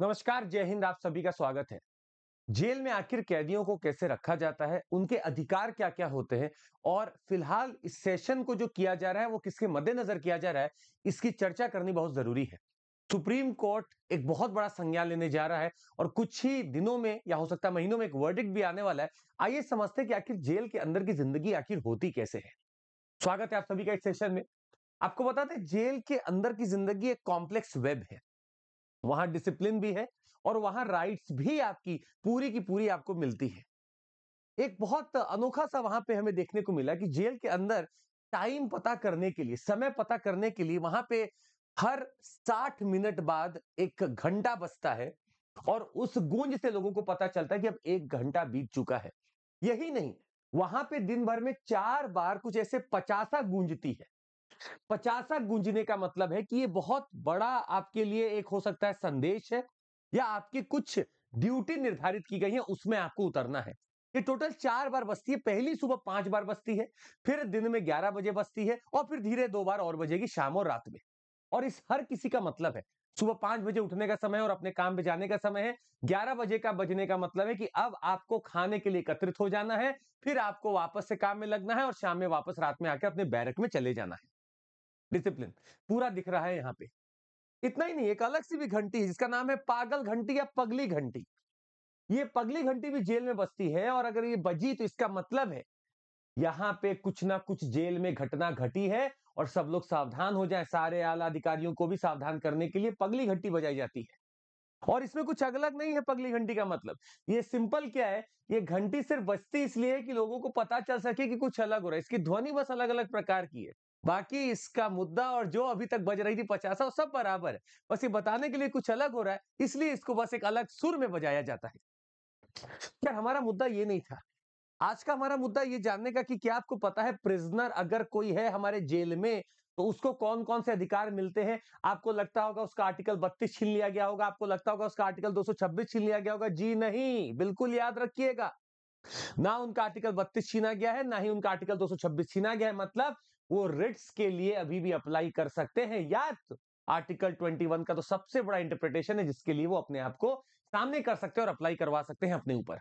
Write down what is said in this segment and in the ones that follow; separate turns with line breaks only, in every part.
नमस्कार जय हिंद आप सभी का स्वागत है जेल में आखिर कैदियों को कैसे रखा जाता है उनके अधिकार क्या क्या होते हैं और फिलहाल इस सेशन को जो किया जा रहा है वो किसके मद्देनजर किया जा रहा है इसकी चर्चा करनी बहुत जरूरी है सुप्रीम कोर्ट एक बहुत बड़ा संज्ञान लेने जा रहा है और कुछ ही दिनों में या हो सकता है महीनों में एक वर्डिक भी आने वाला है आइए समझते कि आखिर जेल के अंदर की जिंदगी आखिर होती कैसे है स्वागत है आप सभी का इस सेशन में आपको बताते जेल के अंदर की जिंदगी एक कॉम्प्लेक्स वेब है वहां डिसिप्लिन भी है और वहां राइट्स भी आपकी पूरी की पूरी आपको मिलती है एक बहुत अनोखा सा वहां पे हमें देखने को मिला कि जेल के अंदर टाइम पता करने के लिए समय पता करने के लिए वहां पे हर 60 मिनट बाद एक घंटा बसता है और उस गूंज से लोगों को पता चलता है कि अब एक घंटा बीत चुका है यही नहीं वहां पे दिन भर में चार बार कुछ ऐसे पचासा गूंजती है पचासा गुंजने का मतलब है कि ये बहुत बड़ा आपके लिए एक हो सकता है संदेश है या आपकी कुछ ड्यूटी निर्धारित की गई है उसमें आपको उतरना है ये टोटल चार बार बसती है पहली सुबह पांच बार बसती है फिर दिन में ग्यारह बजे बसती है और फिर धीरे दो बार और बजेगी शाम और रात में और इस हर किसी का मतलब है सुबह पांच बजे उठने का समय और अपने काम पे जाने का समय है ग्यारह बजे का बजने का मतलब है कि अब आपको खाने के लिए एकत्रित हो जाना है फिर आपको वापस से काम में लगना है और शाम में वापस रात में आकर अपने बैरक में चले जाना है डिसिप्लिन पूरा दिख रहा है यहाँ पे इतना ही नहीं एक अलग सी भी घंटी जिसका नाम है पागल घंटी या पगली घंटी ये पगली घंटी भी जेल में बसती है और अगर ये बजी तो इसका मतलब है यहाँ पे कुछ ना कुछ जेल में घटना घटी है और सब लोग सावधान हो जाएं सारे आला अधिकारियों को भी सावधान करने के लिए पगली घंटी बजाई जाती है और इसमें कुछ अलग नहीं है पगली घंटी का मतलब ये सिंपल क्या है ये घंटी सिर्फ बजती इसलिए कि लोगों को पता चल सके कि कुछ अलग हो रहा है इसकी ध्वनि बस अलग अलग प्रकार की है बाकी इसका मुद्दा और जो अभी तक बज रही थी पचासा सब बराबर है बस ये बताने के लिए कुछ अलग हो रहा है इसलिए इसको बस एक अलग सुर में बजाया जाता है यार हमारा मुद्दा ये नहीं था आज का हमारा मुद्दा ये जानने का कि क्या आपको पता है प्रिजनर अगर कोई है हमारे जेल में तो उसको कौन कौन से अधिकार मिलते हैं आपको लगता होगा उसका आर्टिकल 32 छीन लिया गया होगा आपको लगता होगा उसका आर्टिकल 226 छीन लिया गया होगा जी नहीं बिल्कुल याद रखिएगा ना उनका आर्टिकल 32 छीना गया है ना ही उनका आर्टिकल 226 छीना गया है मतलब वो रिट्स के लिए अभी भी अप्लाई कर सकते हैं या आर्टिकल 21 का तो सबसे बड़ा इंटरप्रिटेशन है जिसके लिए वो अपने आप को सामने कर सकते हैं और अप्लाई करवा सकते हैं अपने ऊपर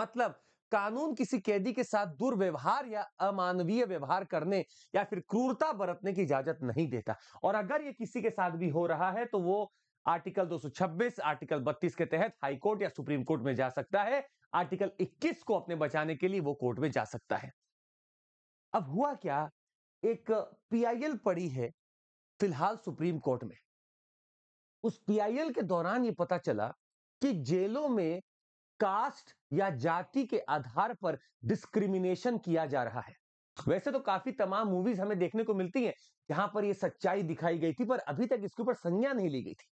मतलब कानून किसी कैदी के साथ दुर्व्यवहार या अमानवीय व्यवहार करने या फिर क्रूरता बरतने की इजाजत नहीं देता और अगर ये किसी के साथ भी हो रहा है तो वो आर्टिकल 226 आर्टिकल 32 के तहत हाई कोर्ट या सुप्रीम कोर्ट में जा सकता है आर्टिकल 21 को अपने बचाने के लिए वो कोर्ट में जा सकता है अब हुआ क्या एक पीआईएल पड़ी है फिलहाल सुप्रीम कोर्ट में उस पीआईएल के दौरान ये पता चला कि जेलों में कास्ट या जाति के आधार पर डिस्क्रिमिनेशन किया जा रहा है वैसे तो काफी तमाम मूवीज हमें देखने को मिलती हैं जहां पर यह सच्चाई दिखाई गई थी पर अभी तक इसके ऊपर संज्ञा नहीं ली गई थी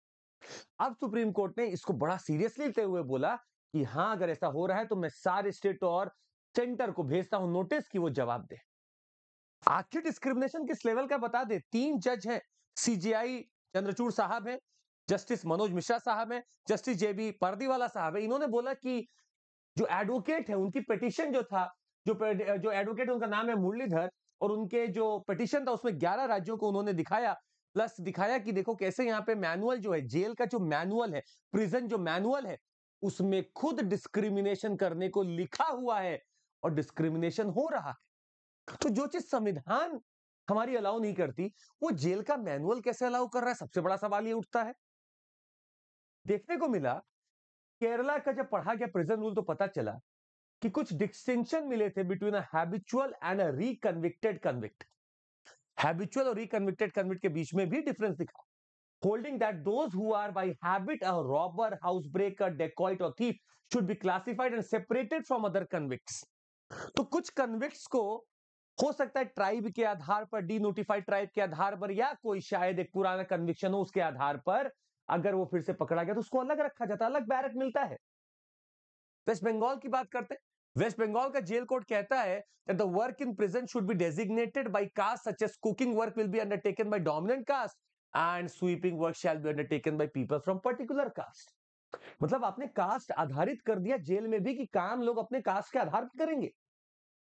अब सुप्रीम कोर्ट ने इसको बड़ा सीरियसली लेते हुए बोला कि हाँ अगर ऐसा हो रहा है तो मैं सारे स्टेट और सेंटर को भेजता हूं नोटिस कि वो जवाब दें आखिर डिस्क्रिमिनेशन किस लेवल का बता दे तीन जज हैं सीजीआई चंद्रचूड़ साहब हैं जस्टिस मनोज मिश्रा साहब हैं जस्टिस जेबी पर्दीवाला साहब है इन्होंने बोला कि जो एडवोकेट है उनकी पिटिशन जो था जो जो एडवोकेट उनका नाम है मुरलीधर और उनके जो पिटिशन था उसमें ग्यारह राज्यों को उन्होंने दिखाया प्लस दिखाया कि देखो कैसे यहाँ पे मैनुअल जो है जेल का जो मैनुअल है प्रिजन जो मैनुअल है उसमें खुद डिस्क्रिमिनेशन करने को लिखा हुआ है और डिस्क्रिमिनेशन हो रहा है तो जो चीज संविधान हमारी अलाउ नहीं करती वो जेल का मैनुअल कैसे अलाउ कर रहा है सबसे बड़ा सवाल ये उठता है देखने को मिला केरला का जब पढ़ा गया प्रिजन रूल तो पता चला कि कुछ डिस्टिंक्शन मिले थे between habitual and a reconvicted convict habitual और रिकनविक्टेड कन्विक्ट के बीच में भी डिफरेंस दिखा holding that those who are by habit a robber, housebreaker, decoy or thief should be classified and separated from other convicts. तो कुछ convicts को हो सकता है ट्राइब के आधार पर डी नोटिफाइड ट्राइब के आधार पर या कोई शायद एक पुराना कन्विक्शन हो उसके आधार पर अगर वो फिर से पकड़ा गया तो उसको अलग रखा जाता है अलग बैरक मिलता है वेस्ट बंगाल की बात करते हैं वेस्ट बंगाल का जेल कोड कहता है that the work in prison should be designated by caste such as cooking work will be undertaken by dominant caste and sweeping work shall be undertaken by people from particular caste मतलब आपने cast आधारित कर दिया jail में भी कि काम लोग अपने कास्ट के आधार पर करेंगे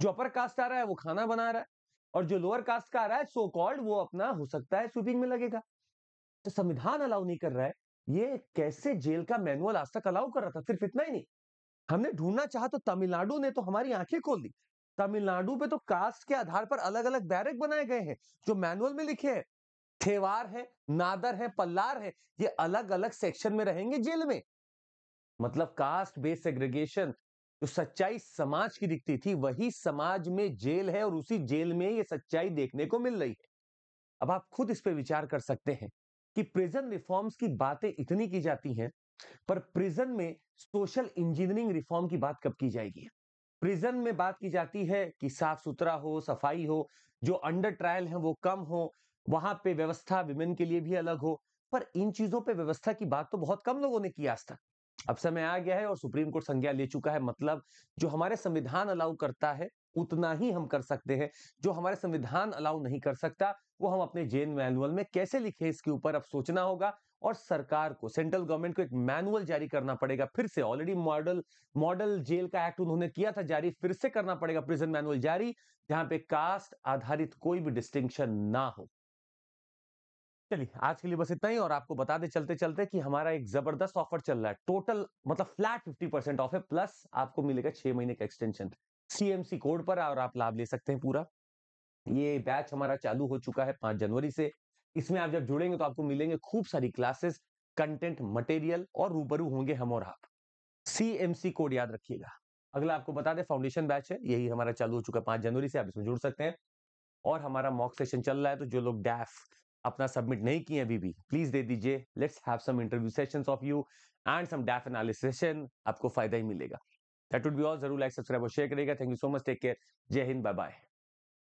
जो अपर कास्ट आ रहा है वो खाना बना रहा है और जो लोअर कास्ट का आ रहा है सो कॉल्ड वो अपना हो सकता है स्वीपिंग में लगेगा तो संविधान अलाउ नहीं कर रहा है ये कैसे जेल का मैनुअल आज तक अलाउ कर रहा था सिर्फ इतना ही नहीं हमने ढूंढना चाहा तो तमिलनाडु ने तो हमारी आंखें खोल दी तमिलनाडु पे तो कास्ट के आधार पर अलग अलग बैरक बनाए गए हैं जो मैनुअल में लिखे हैं थेवार है नादर है पल्लार है ये अलग अलग सेक्शन में रहेंगे जेल में मतलब कास्ट बेस्ड एग्रीगेशन जो तो सच्चाई समाज की दिखती थी वही समाज में जेल है और उसी जेल में ये सच्चाई देखने को मिल रही है अब आप खुद इस पर विचार कर सकते हैं कि प्रिजन रिफॉर्म्स की बातें इतनी की जाती हैं पर प्रिजन में सोशल इंजीनियरिंग रिफॉर्म की बात कब की जाएगी प्रिजन में बात की जाती है कि साफ सुथरा हो सफाई हो जो अंडर ट्रायल है वो कम हो वहां पे व्यवस्था विमेन के लिए भी अलग हो पर इन चीजों पे व्यवस्था की बात तो बहुत कम लोगों ने की आज तक अब समय आ गया है और सुप्रीम कोर्ट संज्ञा ले चुका है मतलब जो हमारे संविधान अलाउ करता है उतना ही हम कर सकते हैं जो हमारे संविधान अलाउ नहीं कर सकता वो हम अपने जेन मैनुअल में कैसे लिखे इसके ऊपर अब सोचना होगा और सरकार को सेंट्रल गवर्नमेंट को एक मैनुअल जारी करना पड़ेगा फिर से ऑलरेडी मॉडल मॉडल जेल का एक्ट उन्होंने किया था जारी फिर से करना पड़ेगा प्रिजन मैनुअल जारी जहां पे कास्ट आधारित कोई भी डिस्टिंक्शन ना हो चलिए आज के लिए बस इतना ही और आपको बता दे चलते चलते कि हमारा एक जबरदस्त ऑफर चल रहा है टोटल मतलब फ्लैट 50 परसेंट ऑफ है प्लस आपको मिलेगा छह महीने का एक्सटेंशन सीएमसी कोड पर और आप लाभ ले सकते हैं पूरा ये बैच हमारा चालू हो चुका है पांच जनवरी से इसमें आप जब जुड़ेंगे तो आपको मिलेंगे खूब सारी क्लासेस कंटेंट मटेरियल और रूबरू होंगे हम और आप सी कोड याद रखिएगा अगला आपको बता दें फाउंडेशन बैच है यही हमारा चालू हो चुका है पांच जनवरी से आप इसमें जुड़ सकते हैं और हमारा मॉक सेशन चल रहा है तो जो लोग डैफ अपना सबमिट नहीं किए अभी भी प्लीज दे दीजिए let's have some interview sessions of you and some DAF analysis session आपको फायदा ही मिलेगा दैट वुड बी ऑल जरूर लाइक सब्सक्राइब और शेयर करेगा thank you so much take care जय हिंद बाय बाय